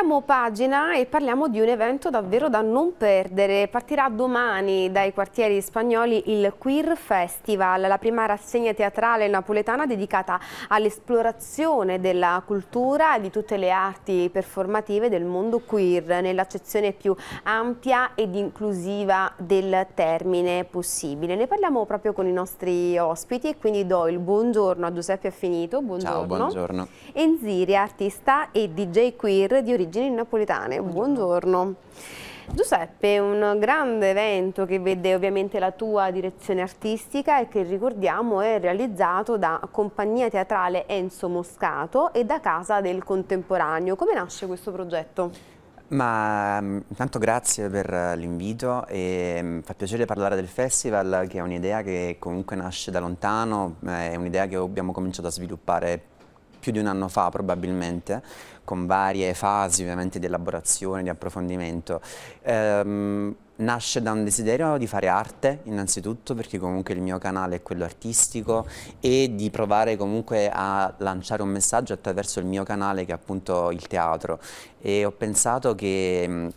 Voltiamo pagina e parliamo di un evento davvero da non perdere. Partirà domani dai quartieri spagnoli il Queer Festival, la prima rassegna teatrale napoletana dedicata all'esplorazione della cultura e di tutte le arti performative del mondo queer nell'accezione più ampia ed inclusiva del termine possibile. Ne parliamo proprio con i nostri ospiti e quindi do il buongiorno a Giuseppe Affinito, buongiorno. Ciao, buongiorno. Enziria, artista e DJ queer di origine origini napoletane. Buongiorno. Giuseppe, un grande evento che vede ovviamente la tua direzione artistica e che ricordiamo è realizzato da compagnia teatrale Enzo Moscato e da Casa del Contemporaneo. Come nasce questo progetto? Ma mm, intanto grazie per l'invito e mm, fa piacere parlare del festival che è un'idea che comunque nasce da lontano, è un'idea che abbiamo cominciato a sviluppare più di un anno fa probabilmente, con varie fasi ovviamente di elaborazione, di approfondimento. Ehm, nasce da un desiderio di fare arte innanzitutto perché comunque il mio canale è quello artistico e di provare comunque a lanciare un messaggio attraverso il mio canale che è appunto il teatro e ho pensato che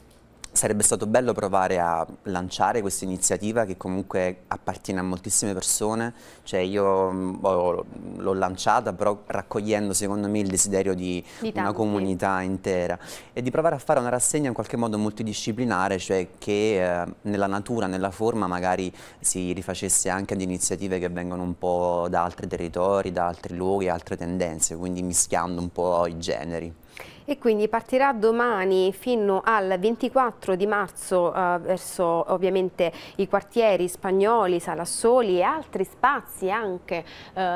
sarebbe stato bello provare a lanciare questa iniziativa che comunque appartiene a moltissime persone, cioè io mm, l'ho lanciata però raccogliendo secondo me il desiderio di, di una comunità intera e di provare a fare una rassegna in qualche modo multidisciplinare, cioè che eh, nella natura, nella forma magari si rifacesse anche ad iniziative che vengono un po' da altri territori, da altri luoghi, altre tendenze, quindi mischiando un po' i generi. E quindi partirà domani fino al 24 di marzo eh, verso ovviamente i quartieri spagnoli, Salassoli e altri spazi anche eh,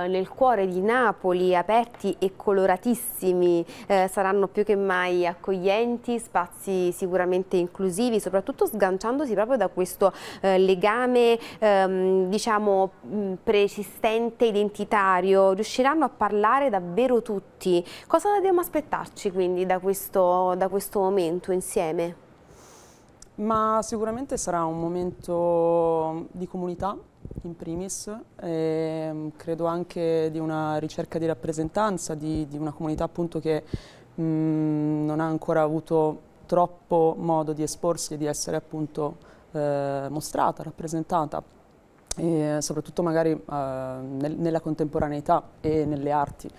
nel cuore di Napoli aperti e coloratissimi, eh, saranno più che mai accoglienti, spazi sicuramente inclusivi, soprattutto sganciandosi proprio da questo eh, legame ehm, diciamo mm, preesistente, identitario, riusciranno a parlare davvero tutti. Cosa dobbiamo aspettarci? aspettarci quindi da questo, da questo momento insieme? Ma sicuramente sarà un momento di comunità in primis, ehm, credo anche di una ricerca di rappresentanza, di, di una comunità appunto che mh, mm, non ha ancora avuto troppo modo di esporsi e di essere appunto eh, mostrata, rappresentata e soprattutto magari uh, nel, nella contemporaneità e nelle arti.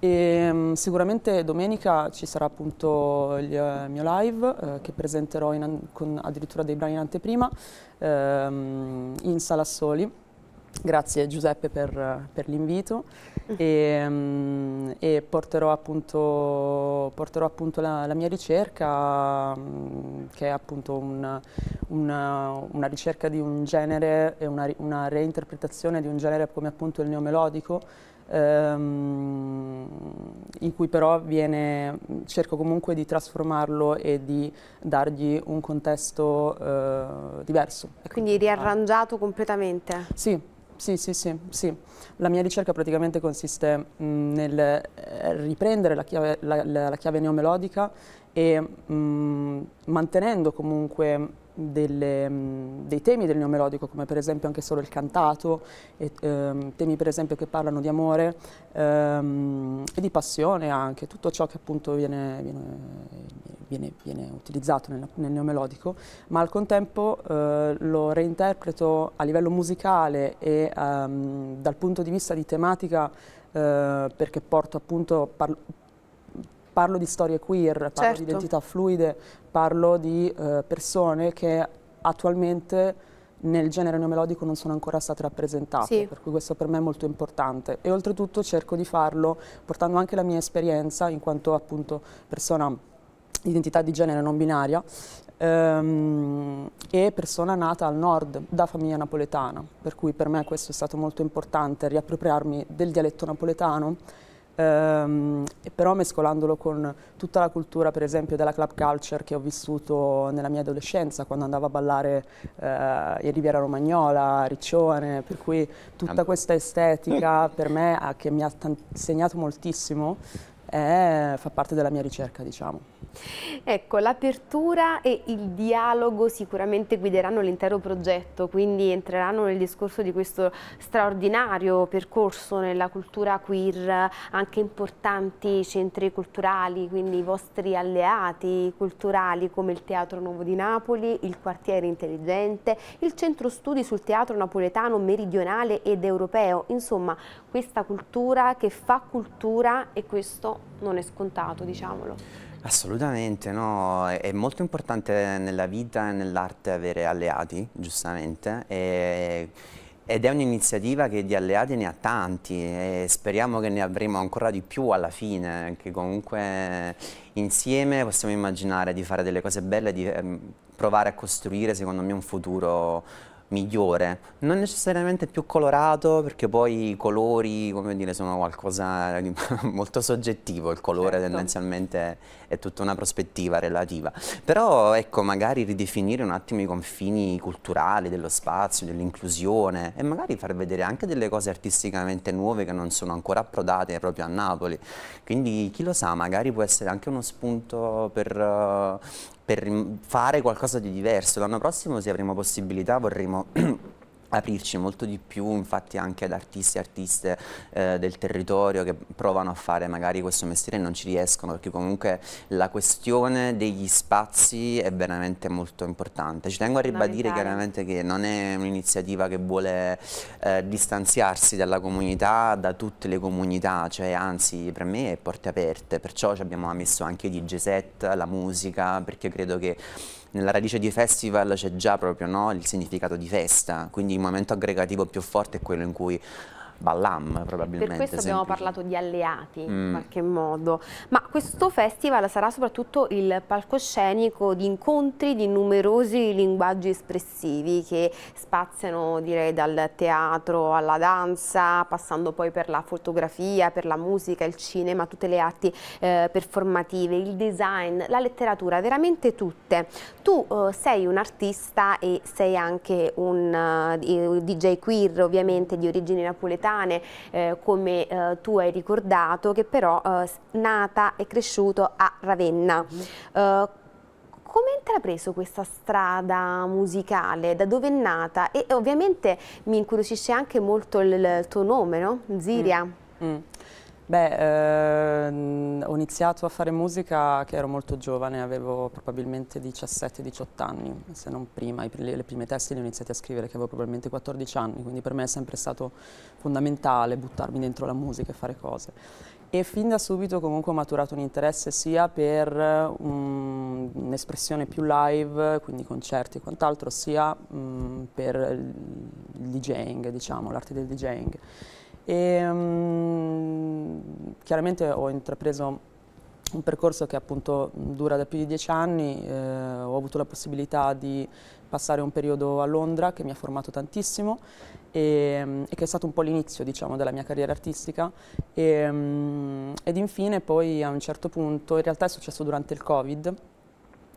E, um, sicuramente domenica ci sarà appunto il uh, mio live uh, che presenterò in, con addirittura dei brani in anteprima um, in Sala Soli Grazie Giuseppe per, per l'invito e, um, e porterò, appunto, porterò appunto, la, la mia ricerca um, che è appunto un, una, una, ricerca di un genere e una, una, reinterpretazione di un genere come appunto il neomelodico um, in cui però viene, cerco comunque di trasformarlo e di dargli un contesto uh, diverso. Quindi ecco. riarrangiato completamente? Sì, sì, sì, sì, sì, La mia ricerca praticamente consiste mh, nel eh, riprendere la chiave, la, la, la chiave neomelodica e mh, mantenendo comunque delle, mm, dei temi del neomelodico, come per esempio anche solo il cantato, e, ehm, temi per esempio che parlano di amore ehm, e di passione anche, tutto ciò che appunto viene, viene, viene, viene utilizzato nel, nel, neomelodico, ma al contempo eh, lo reinterpreto a livello musicale e ehm, dal punto di vista di tematica eh, perché porto appunto, parlo, parlo di storie queer, parlo certo. di identità fluide, parlo di eh, persone che attualmente nel genere neomelodico non sono ancora state rappresentate, sì. per cui questo per me è molto importante. E oltretutto cerco di farlo portando anche la mia esperienza, in quanto appunto persona identità di genere non binaria, ehm, e persona nata al nord, da famiglia napoletana, per cui per me questo è stato molto importante, riappropriarmi del dialetto napoletano ehm, però mescolandolo con tutta la cultura per esempio della club culture che ho vissuto nella mia adolescenza quando andavo a ballare eh, in Riviera Romagnola, Riccione, per cui tutta questa estetica per me ha, che mi ha segnato moltissimo è, fa parte della mia ricerca, diciamo. Ecco, l'apertura e il dialogo sicuramente guideranno l'intero progetto, quindi entreranno nel discorso di questo straordinario percorso nella cultura queer, anche importanti centri culturali, quindi i vostri alleati culturali come il Teatro Nuovo di Napoli, il Quartiere Intelligente, il Centro Studi sul Teatro Napoletano Meridionale ed Europeo, insomma questa cultura che fa cultura e questo non è scontato, diciamolo. Assolutamente, no, è molto importante nella vita e nell'arte avere alleati, giustamente, e, ed è un'iniziativa che di alleati ne ha tanti e speriamo che ne avremo ancora di più alla fine, che comunque insieme possiamo immaginare di fare delle cose belle, di ehm, provare a costruire secondo me un futuro migliore, non necessariamente più colorato perché poi i colori come dire sono qualcosa di molto soggettivo, il colore certo. tendenzialmente è tutta una prospettiva relativa, però ecco magari ridefinire un attimo i confini culturali dello spazio, dell'inclusione e magari far vedere anche delle cose artisticamente nuove che non sono ancora approdate proprio a Napoli, quindi chi lo sa magari può essere anche uno spunto per uh, per fare qualcosa di diverso. L'anno prossimo, se avremo possibilità, vorremmo aprirci molto di più infatti anche ad artisti e artiste eh, del territorio che provano a fare magari questo mestiere e non ci riescono perché comunque la questione degli spazi è veramente molto importante. Ci tengo a ribadire chiaramente che non è un'iniziativa che vuole eh, distanziarsi dalla comunità, da tutte le comunità, cioè anzi per me è porte aperte, perciò ci abbiamo messo anche i DJ set, la musica, perché credo che nella radice di festival c'è già proprio no, il significato di festa, quindi il momento aggregativo più forte è quello in cui Ballam probabilmente. Per questo abbiamo parlato di alleati mm. in qualche modo, ma questo festival sarà soprattutto il palcoscenico di incontri di numerosi linguaggi espressivi che spaziano direi dal teatro alla danza, passando poi per la fotografia, per la musica, il cinema, tutte le arti eh, performative, il design, la letteratura, veramente tutte. Tu eh, sei un artista e sei anche un eh, DJ queer ovviamente di origine napoletane padane eh, come eh, tu hai ricordato che però eh, nata e cresciuto a Ravenna. Mm. come hai intrapreso questa strada musicale? Da dove è nata? E ovviamente mi incuriosisce anche molto il, il tuo nome, no? Ziria. Mm. Mm. Beh, ehm, ho iniziato a fare musica che ero molto giovane, avevo probabilmente 17-18 anni, se non prima, I, le, le prime teste le ho iniziate a scrivere che avevo probabilmente 14 anni, quindi per me è sempre stato fondamentale buttarmi dentro la musica e fare cose. E fin da subito comunque ho maturato un interesse sia per mm, un'espressione più live, quindi concerti e quant'altro, sia um, per il DJing, diciamo, l'arte del DJing. E, um, chiaramente ho intrapreso un percorso che appunto dura da più di dieci anni, eh, ho avuto la possibilità di passare un periodo a Londra che mi ha formato tantissimo e, ehm, e che è stato un po' l'inizio diciamo, della mia carriera artistica e, ehm, ed infine poi a un certo punto, in realtà è successo durante il Covid,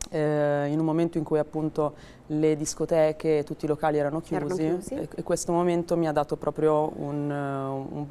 eh, in un momento in cui appunto le discoteche e tutti i locali erano chiusi, erano chiusi. E, e, questo momento mi ha dato proprio un, eh, un,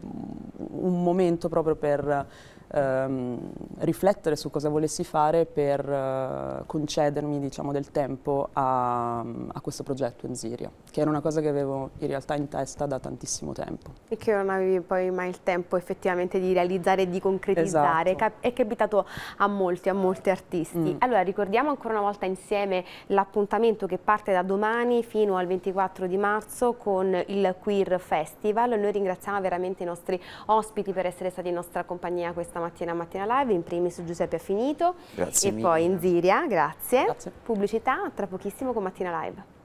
un momento proprio per ehm, riflettere su cosa volessi fare per eh, concedermi diciamo, del tempo a, a, questo progetto in Siria, che era una cosa che avevo in realtà in testa da tantissimo tempo. E che non avevi poi mai il tempo effettivamente di realizzare e di concretizzare, esatto. è capitato a molti, a molti artisti. Mm. Allora ricordiamo ancora una volta insieme l'appuntamento che passa parte da domani fino al 24 di marzo con il Queer Festival. Noi ringraziamo veramente i nostri ospiti per essere stati in nostra compagnia questa mattina a Mattina Live, in primis Giuseppe Affinito grazie e mille. poi in Ziria, grazie. grazie. Pubblicità tra pochissimo con Mattina Live.